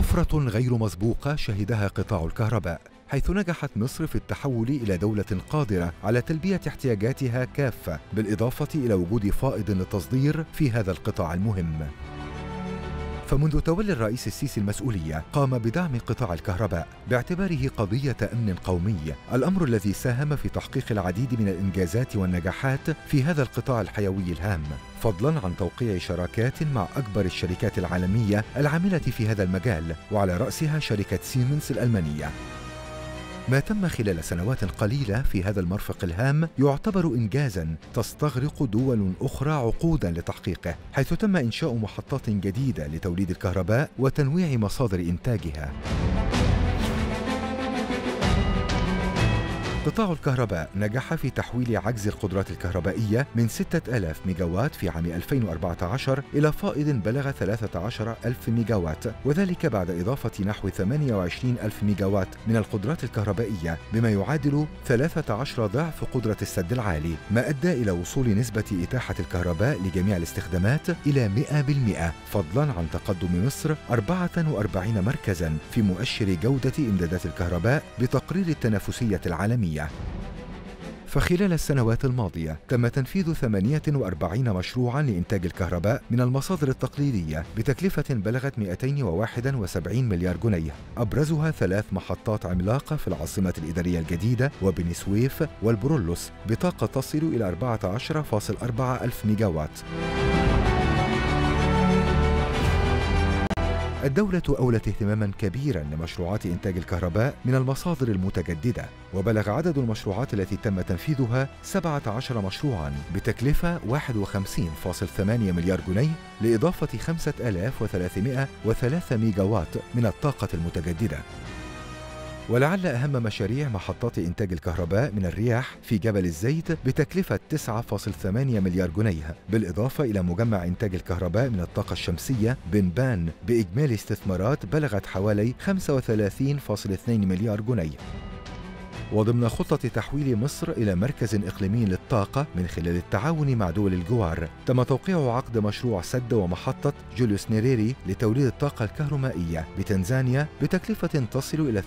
طفرة غير مسبوقة شهدها قطاع الكهرباء حيث نجحت مصر في التحول إلى دولة قادرة على تلبية احتياجاتها كافة بالإضافة إلى وجود فائض للتصدير في هذا القطاع المهم فمنذ تولي الرئيس السيسي المسؤولية قام بدعم قطاع الكهرباء باعتباره قضية أمن قومي الأمر الذي ساهم في تحقيق العديد من الإنجازات والنجاحات في هذا القطاع الحيوي الهام فضلا عن توقيع شراكات مع أكبر الشركات العالمية العاملة في هذا المجال وعلى رأسها شركة سيمنز الألمانية ما تم خلال سنوات قليلة في هذا المرفق الهام يعتبر إنجازا تستغرق دول أخرى عقودا لتحقيقه حيث تم إنشاء محطات جديدة لتوليد الكهرباء وتنويع مصادر إنتاجها قطاع الكهرباء نجح في تحويل عجز القدرات الكهربائية من 6000 ميجاوات في عام 2014 إلى فائض بلغ 13000 ميجاوات وذلك بعد إضافة نحو 28000 ميجاوات من القدرات الكهربائية بما يعادل 13 ضعف قدرة السد العالي ما أدى إلى وصول نسبة إتاحة الكهرباء لجميع الاستخدامات إلى 100% فضلا عن تقدم مصر 44 مركزا في مؤشر جودة إمدادات الكهرباء بتقرير التنافسية العالمية فخلال السنوات الماضية تم تنفيذ 48 مشروعا لإنتاج الكهرباء من المصادر التقليدية بتكلفة بلغت 271 مليار جنيه أبرزها ثلاث محطات عملاقة في العاصمة الإدارية الجديدة وبني سويف والبرولوس بطاقة تصل إلى 14.4 ألف ميجاوات الدولة أولت اهتماما كبيرا لمشروعات إنتاج الكهرباء من المصادر المتجددة وبلغ عدد المشروعات التي تم تنفيذها 17 مشروعا بتكلفة 51.8 مليار جنيه لإضافة 5303 ميجاوات من الطاقة المتجددة ولعل أهم مشاريع محطات إنتاج الكهرباء من الرياح في جبل الزيت بتكلفة 9.8 مليار جنيه بالإضافة إلى مجمع إنتاج الكهرباء من الطاقة الشمسية بنبان بإجمالي استثمارات بلغت حوالي 35.2 مليار جنيه وضمن خطة تحويل مصر إلى مركز إقليمي للطاقة من خلال التعاون مع دول الجوار تم توقيع عقد مشروع سد ومحطة جوليوس نيريري لتوليد الطاقة الكهرومائية بتنزانيا بتكلفة تصل إلى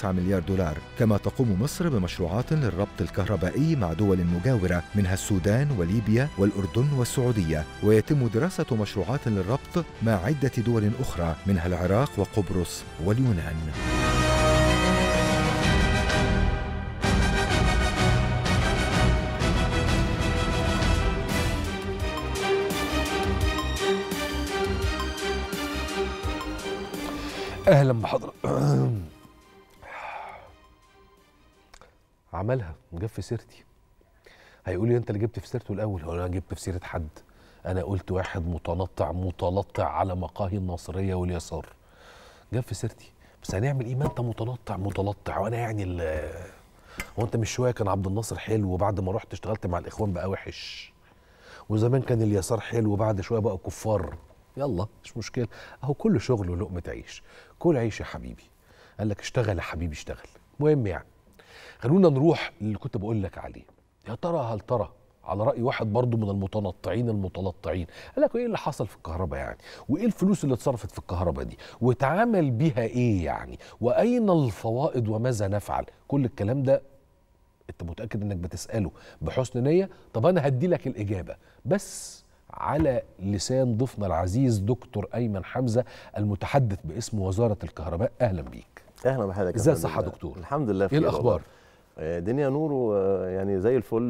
2.9 مليار دولار كما تقوم مصر بمشروعات للربط الكهربائي مع دول مجاورة منها السودان وليبيا والأردن والسعودية ويتم دراسة مشروعات للربط مع عدة دول أخرى منها العراق وقبرص واليونان اهلا بحضرتك عملها جاب في سيرتي هيقول لي انت اللي جبت في سيرته الاول هو انا جبت في سيره حد انا قلت واحد متنطع متنطع على مقاهي الناصريه واليسار جاب في سيرتي بس هنعمل ايه ما انت متنطع متنطع وانا يعني هو انت مش شويه كان عبد الناصر حلو وبعد ما رحت اشتغلت مع الاخوان بقى وحش وزمان كان اليسار حلو وبعد شويه بقى كفار يلا مش مشكله اهو كل شغل ولقمه عيش كل عيش يا حبيبي قال لك اشتغل يا حبيبي اشتغل مهم يعني خلونا نروح للي كنت بقول لك عليه يا ترى هل ترى على راي واحد برضه من المتنطعين المتنطعين قال لك ايه اللي حصل في الكهرباء يعني وايه الفلوس اللي اتصرفت في الكهرباء دي وتعامل بيها ايه يعني واين الفوائد وماذا نفعل كل الكلام ده انت متاكد انك بتساله بحسن نيه طب انا هدي لك الاجابه بس على لسان ضيفنا العزيز دكتور ايمن حمزه المتحدث باسم وزاره الكهرباء اهلا بيك اهلا بحضرتك ازي الصحه دكتور الحمد لله إيه بخير ايه الاخبار آه، دنيا نور يعني زي الفل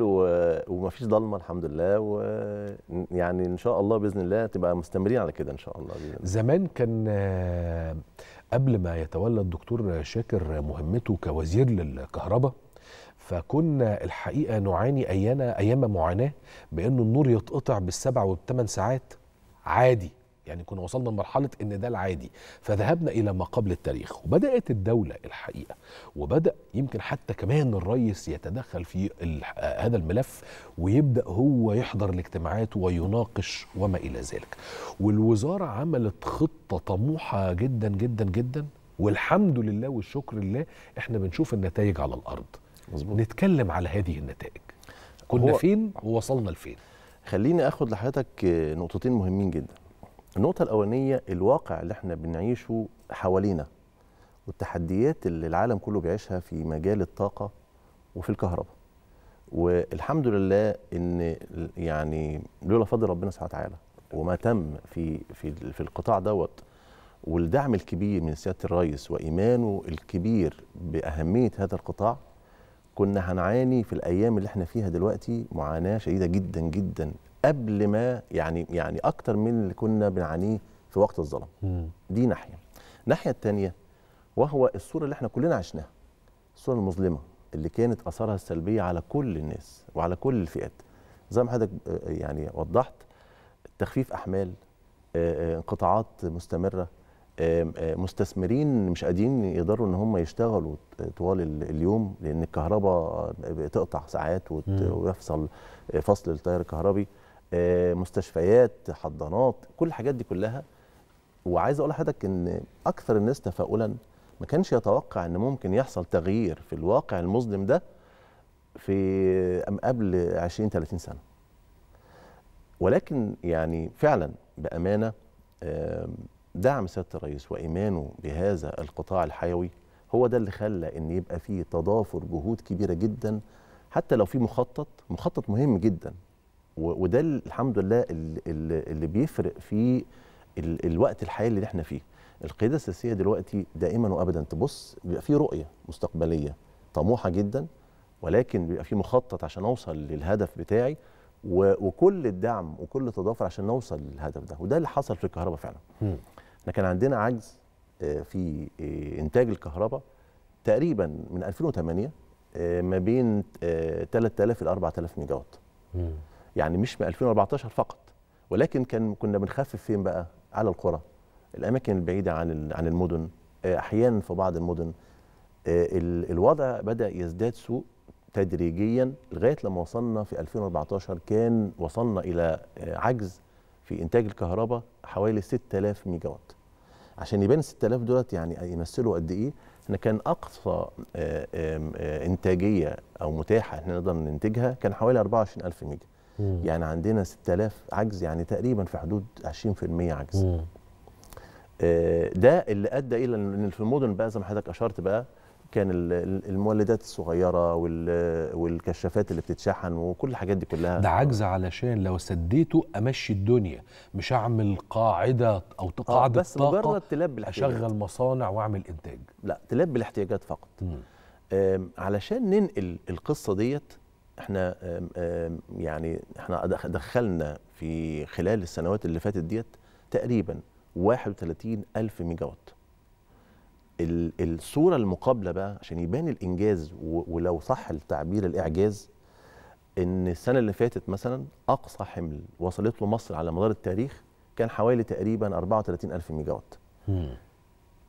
ومفيش ضلمه الحمد لله ويعني ان شاء الله باذن الله تبقى مستمرين على كده ان شاء الله بإذن زمان كان آه، قبل ما يتولى الدكتور شاكر مهمته كوزير للكهرباء فكنا الحقيقه نعاني ايانا ايام معاناه بان النور يتقطع بالسبع والثمان ساعات عادي يعني كنا وصلنا لمرحلة إن ده العادي فذهبنا إلى ما قبل التاريخ وبدأت الدولة الحقيقة وبدأ يمكن حتى كمان الرئيس يتدخل في هذا الملف ويبدأ هو يحضر الاجتماعات ويناقش وما إلى ذلك والوزارة عملت خطة طموحة جدا جدا جدا والحمد لله والشكر لله احنا بنشوف النتائج على الأرض مزبوط. نتكلم على هذه النتائج كنا هو فين ووصلنا لفين خليني اخد لحضرتك آه، نقطتين مهمين جدا النقطة الأولانية الواقع اللي احنا بنعيشه حوالينا والتحديات اللي العالم كله بيعيشها في مجال الطاقة وفي الكهرباء والحمد لله ان يعني لولا فضل ربنا سبحانه وتعالى وما تم في في في القطاع دوت والدعم الكبير من سياده الرئيس وايمانه الكبير باهميه هذا القطاع كنا هنعاني في الايام اللي احنا فيها دلوقتي معاناه شديده جدا جدا قبل ما يعني يعني اكتر من اللي كنا بنعانيه في وقت الظلم دي ناحيه الناحيه الثانيه وهو الصوره اللي احنا كلنا عشناها الصوره المظلمه اللي كانت اثارها السلبيه على كل الناس وعلى كل الفئات زي ما حضرتك آه، آه، يعني وضحت تخفيف احمال آه، انقطاعات مستمره مستثمرين مش قادرين يقدروا ان هم يشتغلوا طوال اليوم لان الكهرباء بتقطع ساعات ويحصل فصل للتيار الكهربي آه، مستشفيات حضانات كل الحاجات دي كلها وعايز اقول لحضرتك ان اكثر الناس تفاؤلا ما كانش يتوقع ان ممكن يحصل تغيير في الواقع المظلم ده في قبل 20 30 سنه ولكن يعني فعلا بامانه دعم سياده الرئيس وايمانه بهذا القطاع الحيوي هو ده اللي خلى ان يبقى فيه تضافر جهود كبيره جدا حتى لو في مخطط مخطط مهم جدا وده الحمد لله اللي بيفرق في الوقت الحالي اللي احنا فيه القياده السياسيه دلوقتي دائما وابدا تبص بيبقى في رؤيه مستقبليه طموحه جدا ولكن بيبقى في مخطط عشان اوصل للهدف بتاعي وكل الدعم وكل التضافر عشان نوصل للهدف ده وده اللي حصل في الكهرباء فعلا احنا كان عندنا عجز آه، في آه، انتاج الكهرباء تقريبا من 2008 آه، ما بين 3000 ل 4000 ميجا وات يعني مش من 2014 فقط ولكن كان كنا بنخفف فين بقى على القرى الاماكن البعيده عن عن المدن احيانا في بعض المدن الوضع بدا يزداد سوء تدريجيا لغايه لما وصلنا في 2014 كان وصلنا الى عجز في انتاج الكهرباء حوالي 6000 ميجا وات عشان يبان 6000 دولت يعني يمثلوا قد ايه احنا كان اقصى آه، آه، انتاجيه او متاحه احنا نقدر ننتجها كان حوالي 24000 ميجا مم. يعني عندنا 6000 عجز يعني تقريبا في حدود 20% عجز مم. آه، ده اللي ادى الى ان في المدن بقى زي ما حضرتك اشرت بقى كان المولدات الصغيره والكشافات اللي بتتشحن وكل الحاجات دي كلها ده عجز علشان لو سديته امشي الدنيا مش اعمل قاعده او آه، قاعده بس طاقه مجرد تلبي الاحتياجات اشغل مصانع واعمل انتاج لا تلبي الاحتياجات فقط علشان ننقل القصه ديت احنا يعني احنا دخلنا في خلال السنوات اللي فاتت ديت تقريبا 31 ألف ميجا وات الصوره المقابله بقى عشان يبان الانجاز ولو صح التعبير الاعجاز ان السنه اللي فاتت مثلا اقصى حمل وصلت له مصر على مدار التاريخ كان حوالي تقريبا 34 الف ميجا وات آه،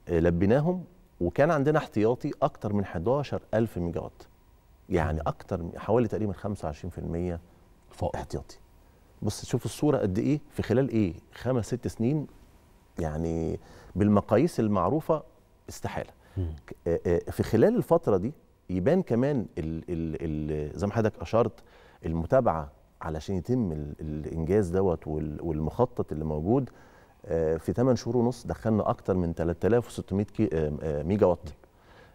لبيناهم وكان عندنا احتياطي اكتر من 11 الف ميجا وات يعني اكتر حوالي تقريبا 25% فوق احتياطي بص شوف الصوره قد ايه في خلال ايه خمس ست سنين يعني بالمقاييس المعروفه استحاله آه، آه، في خلال الفتره دي يبان كمان الـ الـ الـ زي ما حضرتك اشرت المتابعه علشان يتم الانجاز دوت والمخطط اللي موجود آه، في 8 شهور ونص دخلنا اكتر من 3600 ميجا وات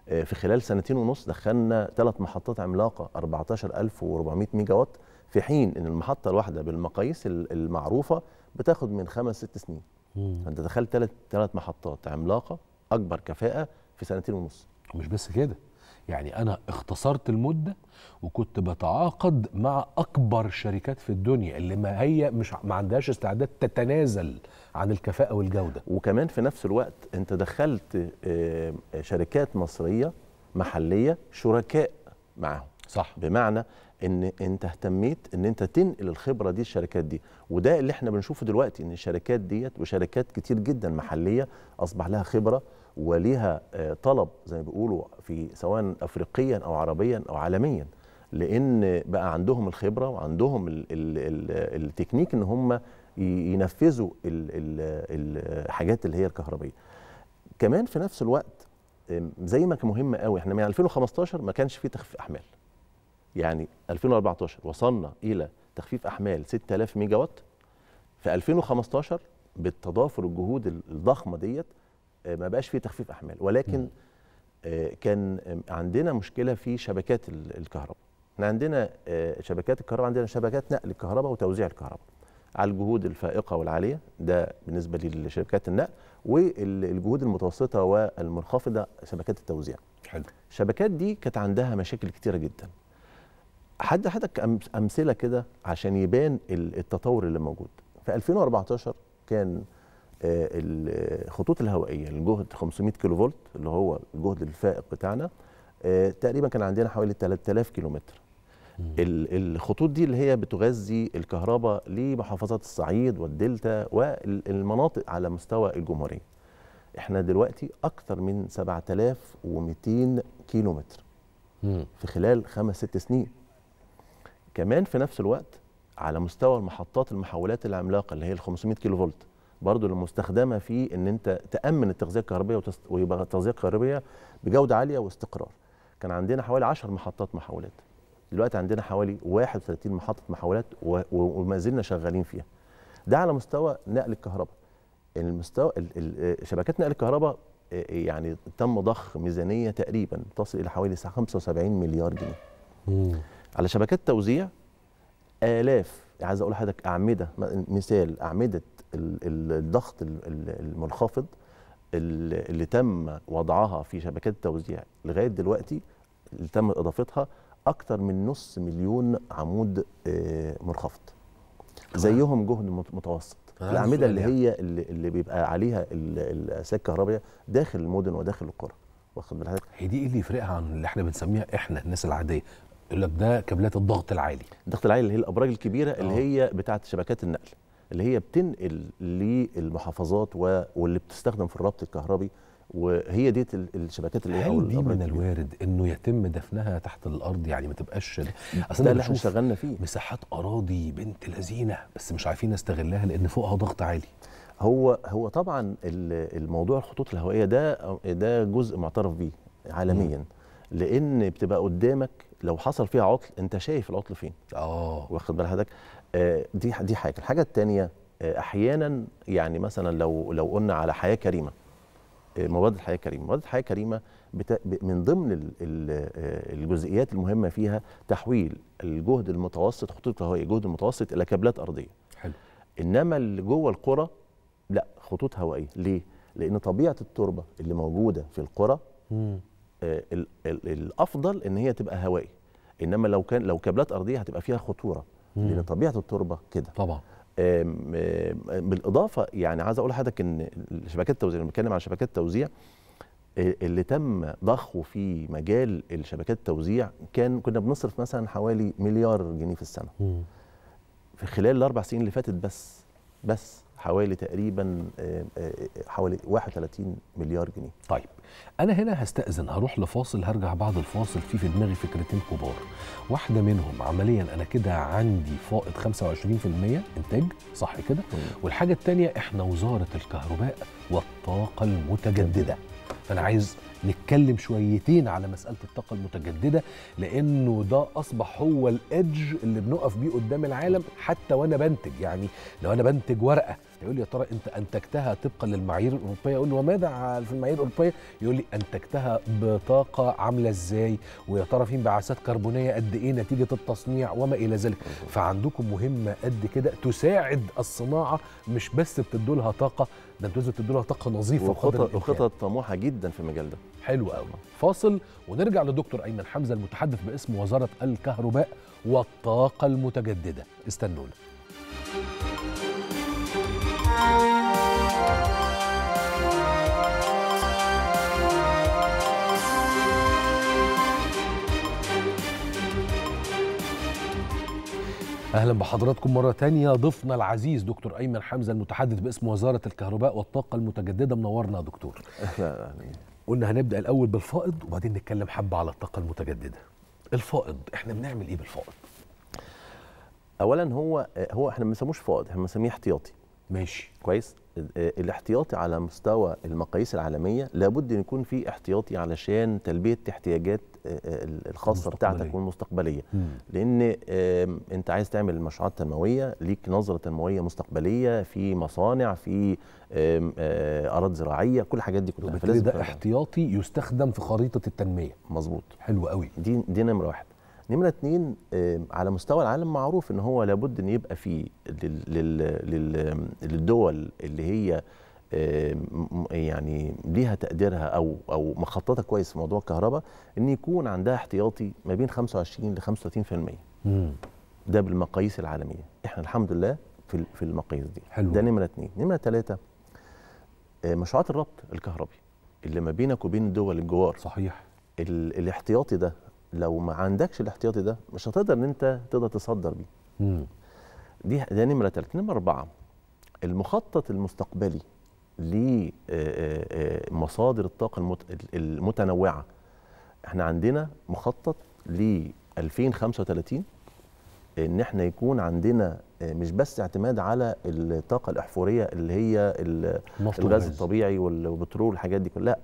في خلال سنتين ونص دخلنا ثلاث محطات عملاقه 14400 ميجا وات في حين ان المحطه الواحده بالمقاييس المعروفه بتاخد من خمس ست سنين فانت دخلت ثلاث محطات عملاقه اكبر كفاءه في سنتين ونص مش بس كده يعني انا اختصرت المده وكنت بتعاقد مع اكبر شركات في الدنيا اللي ما هي مش ما عندهاش استعداد تتنازل عن الكفاءه والجوده وكمان في نفس الوقت انت دخلت آه، شركات مصريه محليه شركاء معاهم صح بمعنى ان انت اهتميت ان انت تنقل الخبره دي الشركات دي وده اللي احنا بنشوفه دلوقتي ان الشركات ديت وشركات كتير جدا محليه اصبح لها خبره وليها آه، طلب زي ما بيقولوا في سواء افريقيا او عربيا او عالميا لان بقى عندهم الخبره وعندهم التكنيك ان هم ينفذوا الحاجات اللي هي الكهربيه كمان في نفس الوقت زي ما كان مهم قوي احنا من 2015 ما كانش في تخفيف احمال يعني 2014 وصلنا الى تخفيف احمال 6000 ميجا وات في 2015 بالتضافر الجهود الضخمه ديت ما بقاش فيه تخفيف احمال ولكن آه، كان عندنا مشكله في شبكات الكهرباء احنا عندنا آه، شبكات الكهرباء عندنا شبكات نقل الكهرباء وتوزيع الكهرباء على الجهود الفائقه والعاليه ده بالنسبه لشبكات النقل والجهود المتوسطه والمنخفضه شبكات التوزيع حلو الشبكات دي كانت عندها مشاكل كتيره جدا حد حضرتك امثله كده عشان يبان التطور اللي موجود في 2014 كان آه، الخطوط الهوائيه الجهد 500 كيلو فولت اللي هو الجهد الفائق بتاعنا آه، تقريبا كان عندنا حوالي 3000 كيلو متر الخطوط دي اللي هي بتغذي الكهرباء لمحافظات الصعيد والدلتا والمناطق على مستوى الجمهوريه احنا دلوقتي اكثر من 7200 كيلو متر في خلال خمس ست سنين كمان في نفس الوقت على مستوى المحطات المحولات العملاقه اللي هي ال 500 كيلو فولت برضو المستخدمه في ان انت تامن التغذيه الكهربيه وتست... ويبقى التغذيه الكهربيه بجوده عاليه واستقرار كان عندنا حوالي 10 محطات محاولات. دلوقتي عندنا حوالي 31 محطه محاولات و... وما زلنا شغالين فيها ده على مستوى نقل الكهرباء المستوى آه، شبكات نقل الكهرباء آه، آه، يعني تم ضخ ميزانيه تقريبا تصل الى حوالي 75 مليار جنيه على شبكات توزيع آلاف يعني عايز اقول لحضرتك اعمده مثال اعمده الضغط المنخفض اللي تم وضعها في شبكات التوزيع لغايه دلوقتي اللي تم اضافتها اكثر من نص مليون عمود آه، منخفض زيهم جهد متوسط الاعمده اللي هي اللي, بيبقى عليها الاسلاك الكهربائيه داخل المدن وداخل القرى واخد بالك هي دي اللي يفرقها عن اللي احنا بنسميها احنا الناس العاديه يقول لك ده كابلات الضغط العالي الضغط العالي اللي هي الابراج الكبيره اللي أوه. هي بتاعه شبكات النقل اللي هي بتنقل للمحافظات و... واللي بتستخدم في الربط الكهربي وهي ديت الشبكات اللي هل دي من الوارد انه يتم دفنها تحت الارض يعني ما تبقاش اصل ده اللي احنا اشتغلنا فيه مساحات اراضي بنت لذينه بس مش عارفين نستغلها لان فوقها ضغط عالي هو هو طبعا الموضوع الخطوط الهوائيه ده ده جزء معترف بيه عالميا م. لان بتبقى قدامك لو حصل فيها عطل انت شايف العطل فين اه واخد بال حضرتك آه، دي دي حاجه الحاجه الثانيه آه، احيانا يعني مثلا لو لو قلنا على حياه كريمه آه، مواد الحياه كريمه مواد الحياه كريمه من ضمن الجزئيات المهمه فيها تحويل الجهد المتوسط خطوط هوائيه الجهد المتوسط الى كابلات ارضيه حلو انما اللي جوه القرى لا خطوط هوائيه ليه لان طبيعه التربه اللي موجوده في القرى مم. آه، الافضل ان هي تبقى هوائي انما لو كان لو كابلات ارضيه هتبقى فيها خطوره مم. لان طبيعه التربه كده طبعا بالاضافه يعني عايز اقول لحضرتك ان شبكات التوزيع لما بنتكلم عن شبكات التوزيع آه، اللي تم ضخه في مجال الشبكات التوزيع كان كنا بنصرف مثلا حوالي مليار جنيه في السنه مم. في خلال الاربع سنين اللي فاتت بس بس حوالي تقريبا آه، آه، حوالي 31 مليار جنيه طيب انا هنا هستاذن هروح لفاصل هرجع بعد الفاصل في في دماغي فكرتين كبار واحده منهم عمليا انا كده عندي فائض 25% انتاج صح كده والحاجه الثانيه احنا وزاره الكهرباء والطاقه المتجدده فانا عايز نتكلم شويتين على مساله الطاقه المتجدده لانه ده اصبح هو الادج اللي بنقف بيه قدام العالم حتى وانا بنتج يعني لو انا بنتج ورقه يقول لي يا ترى انت انتجتها طبقا للمعايير الاوروبيه اقول له وماذا في المعايير الاوروبيه يقول لي انتجتها بطاقه عامله ازاي ويا ترى في انبعاثات كربونيه قد ايه نتيجه التصنيع وما الى ذلك فعندكم مهمه قد كده تساعد الصناعه مش بس بتدوا لها طاقه ده انتوا لازم تدوا لها طاقه نظيفه وخطط الخطط طموحه جدا جدا في المجال ده حلو قوي فاصل ونرجع لدكتور ايمن حمزه المتحدث باسم وزاره الكهرباء والطاقه المتجدده استنونا اهلا بحضراتكم مره تانية ضيفنا العزيز دكتور ايمن حمزه المتحدث باسم وزاره الكهرباء والطاقه المتجدده منورنا يا دكتور اهلا يعني. قلنا هنبدا الاول بالفائض وبعدين نتكلم حبه على الطاقه المتجدده الفائض احنا بنعمل ايه بالفائض اولا هو هو احنا ما بنسموش فائض احنا بنسميه احتياطي ماشي كويس الاحتياطي على مستوى المقاييس العالميه لابد ان يكون في احتياطي علشان تلبيه احتياجات الخاصه بتاعتك والمستقبليه لان انت عايز تعمل مشروعات تنمويه ليك نظره تنمويه مستقبليه في مصانع في اراضي زراعيه كل الحاجات دي كلها فلازم ده احتياطي يستخدم في خريطه التنميه مظبوط حلو قوي دي دي نمره واحد نمره اتنين على مستوى العالم معروف ان هو لابد ان يبقى فيه للدول اللي هي آه، يعني ليها تقديرها او او مخططه كويس في موضوع الكهرباء ان يكون عندها احتياطي ما بين 25 ل 35% امم ده بالمقاييس العالميه احنا الحمد لله في في المقاييس دي حلو. ده نمره اثنين نمره ثلاثه آه، مشروعات الربط الكهربي اللي ما بينك وبين دول الجوار صحيح الاحتياطي ده لو ما عندكش الاحتياطي ده مش هتقدر ان انت تقدر تصدر بيه امم دي ده نمره ثلاثه نمره اربعه المخطط المستقبلي لمصادر الطاقه المتنوعه احنا عندنا مخطط ل 2035 ان احنا يكون عندنا آه، مش بس اعتماد على الطاقه الاحفوريه اللي هي الغاز الطبيعي والبترول والحاجات دي كلها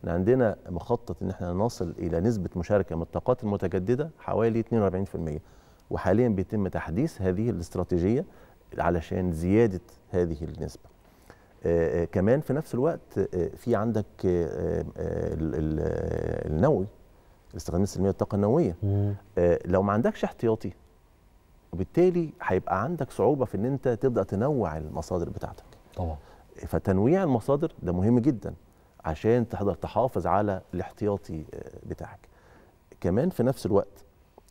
احنا عندنا مخطط ان احنا نصل الى نسبه مشاركه من الطاقات المتجدده حوالي 42% وحاليا بيتم تحديث هذه الاستراتيجيه علشان زياده هذه النسبه آه، آه، كمان في نفس الوقت آه، في عندك النووي الاستخدام السلميه للطاقه النوويه لو ما عندكش احتياطي وبالتالي هيبقى عندك صعوبه في ان انت تبدا تنوع المصادر بتاعتك طبعا فتنويع المصادر ده مهم جدا عشان تقدر تحافظ على الاحتياطي بتاعك كمان في نفس الوقت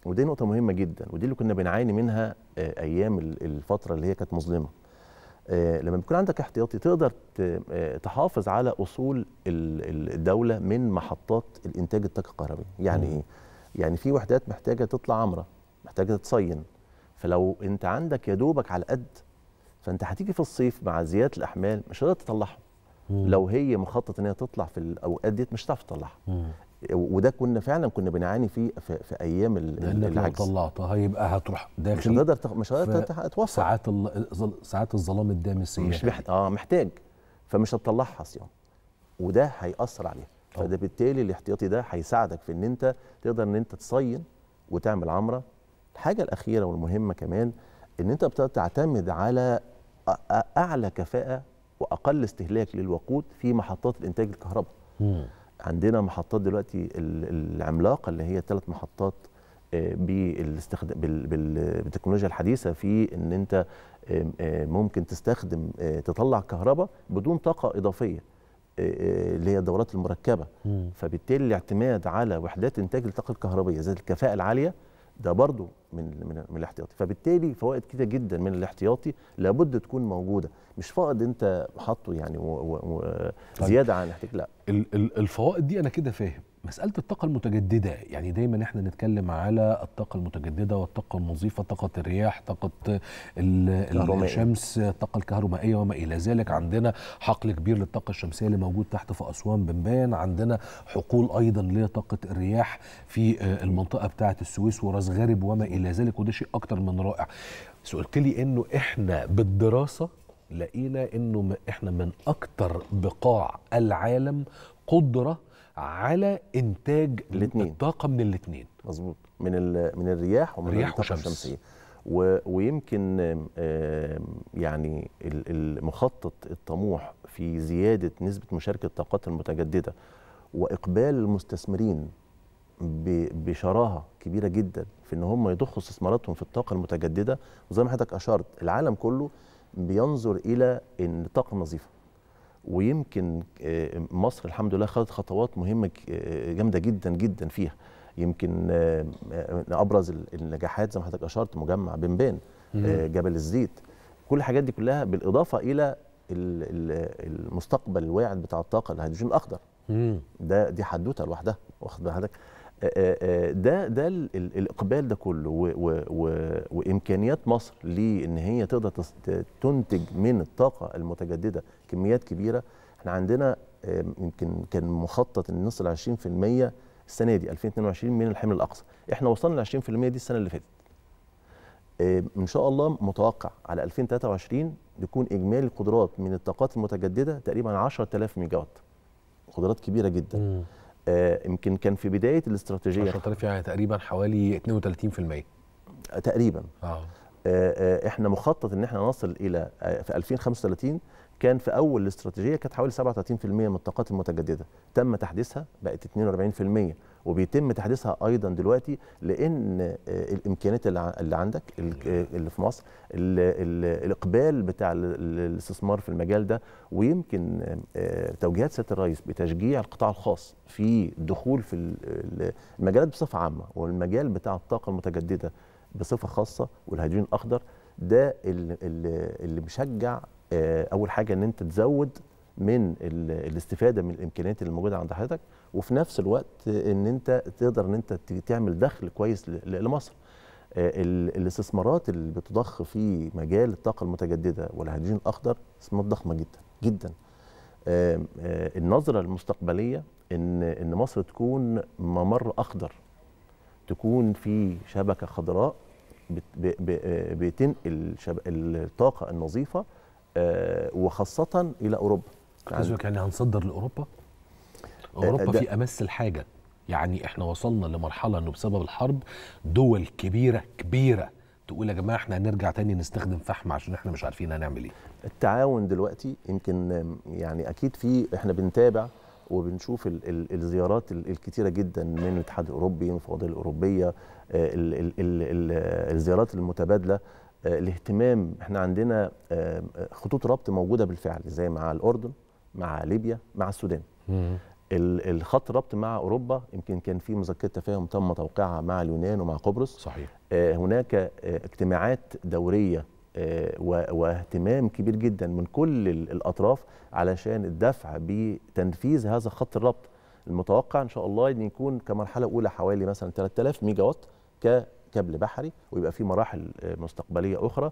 ودي نقطه مهمه جدا ودي اللي كنا بنعاني منها ايام الفتره اللي هي كانت مظلمه آه، لما بيكون عندك احتياطي تقدر آه، تحافظ على اصول الدوله من محطات الانتاج الطاقه الكهربائي يعني ايه يعني في وحدات محتاجه تطلع عمره محتاجه تتصين فلو انت عندك يا دوبك على قد فانت هتيجي في الصيف مع زياده الاحمال مش هتقدر تطلعهم لو هي مخطط ان هي تطلع في الاوقات ديت مش هتعرف تطلعها وده كنا فعلا كنا بنعاني فيه في, في ايام العجز لو طلعتها هيبقى آه، هتروح داخل مش هتقدر تخ... مش هتقدر توصل ساعات ال... ساعات الظلام الدامسيه مش محت... اه محتاج فمش هتطلعها صيام وده هيأثر عليها فده بالتالي الاحتياطي ده هيساعدك في ان انت تقدر ان انت تصين وتعمل عمره الحاجه الاخيره والمهمه كمان ان انت بتقدر تعتمد على اعلى كفاءه واقل استهلاك للوقود في محطات الانتاج الكهرباء عندنا محطات دلوقتي العملاقه اللي هي ثلاث محطات آه، بالاستخدام بالتكنولوجيا الحديثه في ان انت آه، آه، ممكن تستخدم تطلع كهرباء بدون طاقه اضافيه اللي هي الدورات المركبه فبالتالي الاعتماد على وحدات انتاج الطاقه الكهربيه ذات الكفاءه العاليه ده برضو من من, من الاحتياطي فبالتالي فوائد كتير جدا من الاحتياطي لابد تكون موجوده مش فائض انت حاطه يعني طيب. زياده عن الاحتياطي لا الفوائد دي انا كده فاهم مساله الطاقه المتجدده يعني دايما احنا نتكلم على الطاقه المتجدده والطاقه النظيفه طاقه الرياح طاقه الشمس الطاقه الكهرومائيه وما الى ذلك عندنا حقل كبير للطاقه الشمسيه اللي موجود تحت في اسوان بنبان عندنا حقول ايضا لطاقه الرياح في آه، المنطقه بتاعه السويس وراس غارب وما الى ذلك وده شيء اكتر من رائع سألت لي انه احنا بالدراسه لقينا انه احنا من اكتر بقاع العالم قدره على انتاج الاتنين. الطاقه من الاثنين مظبوط من من الرياح ومن الرياح الطاقه الشمسيه و... ويمكن يعني المخطط الطموح في زياده نسبه مشاركه الطاقات المتجدده واقبال المستثمرين بشراهه كبيره جدا في ان هم يضخوا استثماراتهم في الطاقه المتجدده وزي ما حضرتك اشرت العالم كله بينظر الى ان الطاقه النظيفه ويمكن آه، مصر الحمد لله خدت خطوات مهمه آه، جامده جدا جدا فيها يمكن آه، ابرز النجاحات زي ما حضرتك اشرت مجمع بنبان جبل الزيت كل الحاجات دي كلها بالاضافه الى المستقبل الواعد بتاع الطاقه الهيدروجين الاخضر ده دي حدوته لوحدها واخد بالك آه، آه، آه، ده ده الاقبال ده كله و و وامكانيات مصر لان هي تقدر تنتج من الطاقه المتجدده كميات كبيره احنا عندنا يمكن كان مخطط ان نصل 20% السنه دي 2022 من الحمل الاقصى احنا وصلنا ل 20% دي السنه اللي فاتت ان شاء الله متوقع على 2023 يكون اجمالي القدرات من الطاقات المتجدده تقريبا 10000 ميجا وات قدرات كبيره جدا م. آه، يمكن كان في بدايه الاستراتيجيه 10000 يعني تقريبا حوالي 32% آه، تقريبا آه. اه احنا مخطط ان احنا نصل الى في 2035 كان في اول الاستراتيجيه كانت حوالي 37% من الطاقات المتجدده تم تحديثها بقت 42% وبيتم تحديثها ايضا دلوقتي لان آه، الامكانيات اللي عندك آه، اللي في مصر الاقبال بتاع الاستثمار في المجال ده ويمكن آه، توجيهات سياده الرئيس بتشجيع القطاع الخاص في الدخول في المجالات بصفه عامه والمجال بتاع الطاقه المتجدده بصفه خاصه والهيدروجين الاخضر ده اللي مشجع اول حاجه ان انت تزود من الاستفاده من الامكانيات اللي موجوده عند حضرتك وفي نفس الوقت ان انت تقدر ان انت تعمل دخل كويس لمصر آه، الاستثمارات اللي بتضخ في مجال الطاقه المتجدده والهيدروجين الاخضر استثمارات ضخمه جدا جدا آه، آه، النظره المستقبليه ان ان مصر تكون ممر اخضر تكون في شبكه خضراء بتنقل الطاقه النظيفه وخاصه الى اوروبا قصدك يعني هنصدر لاوروبا؟ اوروبا أه، في امس الحاجه يعني احنا وصلنا لمرحله انه بسبب الحرب دول كبيره كبيره تقول يا جماعه احنا هنرجع تاني نستخدم فحم عشان احنا مش عارفين هنعمل ايه. التعاون دلوقتي يمكن يعني اكيد في احنا بنتابع وبنشوف الـ الـ الزيارات الكتيرة جدا من الاتحاد الأوروبي الفوضى الأوروبية الـ آه، الـ الـ الزيارات المتبادلة آه، الاهتمام احنا عندنا خطوط ربط موجودة بالفعل زي مع الأردن مع ليبيا مع السودان الخط ربط مع اوروبا يمكن كان في مذكره تفاهم تم توقيعها مع اليونان ومع قبرص صحيح آه، هناك آه، اجتماعات دوريه آه، واهتمام كبير جدا من كل الاطراف علشان الدفع بتنفيذ هذا خط الربط المتوقع ان شاء الله ان يكون كمرحله اولى حوالي مثلا 3000 ميجا وات ككابل بحري ويبقى في مراحل مستقبليه اخرى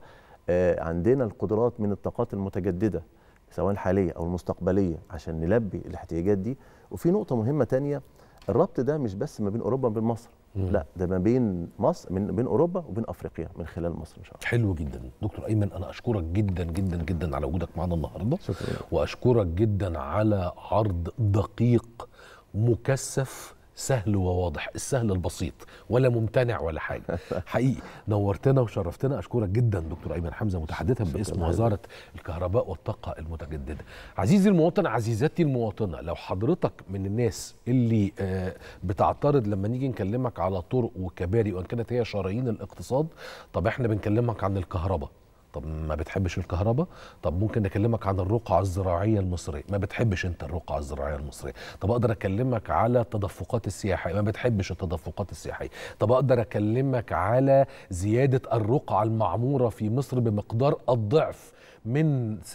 عندنا القدرات من الطاقات المتجدده سواء الحاليه او المستقبليه عشان نلبي الاحتياجات دي وفي نقطه مهمه ثانيه الربط ده مش بس ما بين اوروبا وبين مصر لا ده ما بين مصر من بين اوروبا وبين افريقيا من خلال مصر ان شاء الله حلو جدا دكتور ايمن انا اشكرك جدا جدا جدا على وجودك معنا النهارده شكرا واشكرك جدا على عرض دقيق مكثف سهل وواضح السهل البسيط ولا ممتنع ولا حاجه حقيقي نورتنا وشرفتنا اشكرك جدا دكتور ايمن حمزه متحدثا باسم وزاره الكهرباء والطاقه المتجدده عزيزي المواطن عزيزتي المواطنه لو حضرتك من الناس اللي آه، بتعترض لما نيجي نكلمك على طرق وكباري وان كانت هي شرايين الاقتصاد طب احنا بنكلمك عن الكهرباء طب ما بتحبش الكهرباء طب ممكن اكلمك عن الرقعه الزراعيه المصريه ما بتحبش انت الرقعه الزراعيه المصريه طب اقدر اكلمك على التدفقات السياحيه ما بتحبش التدفقات السياحيه طب اقدر اكلمك على زياده الرقعه المعموره في مصر بمقدار الضعف من 7%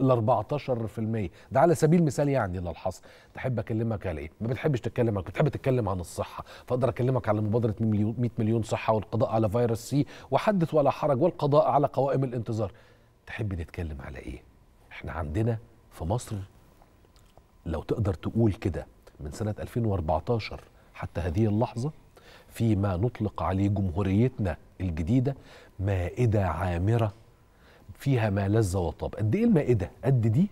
ل 14% ده على سبيل المثال يعني للحصر تحب اكلمك على ايه ما بتحبش تتكلم بتحب تتكلم عن الصحه فاقدر اكلمك على مبادره 100 مليون صحه والقضاء على فيروس سي وحدث ولا حرج والقضاء على قوائم الانتظار تحب نتكلم على ايه احنا عندنا في مصر لو تقدر تقول كده من سنه 2014 حتى هذه اللحظه فيما نطلق عليه جمهوريتنا الجديده مائده عامره فيها ما لذ وطاب قد ايه المائده قد دي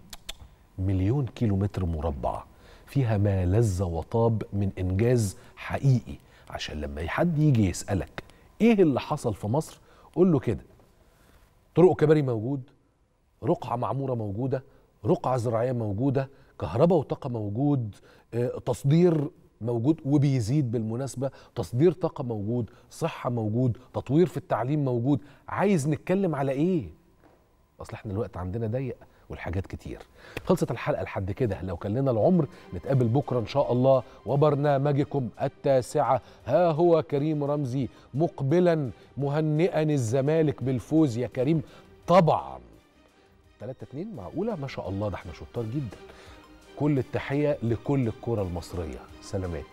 مليون كيلو متر مربع فيها ما لذ وطاب من انجاز حقيقي عشان لما حد يجي يسالك ايه اللي حصل في مصر قول له كده طرق كباري موجود رقعه معموره موجوده رقعه زراعيه موجوده كهرباء وطاقه موجود آه، تصدير موجود وبيزيد بالمناسبة تصدير طاقة موجود صحة موجود تطوير في التعليم موجود عايز نتكلم على ايه اصل احنا الوقت عندنا ضيق والحاجات كتير خلصت الحلقه لحد كده لو كان لنا العمر نتقابل بكره ان شاء الله وبرنامجكم التاسعه ها هو كريم رمزي مقبلا مهنئا الزمالك بالفوز يا كريم طبعا 3 2 معقوله ما شاء الله ده احنا شطار جدا كل التحيه لكل الكره المصريه سلامات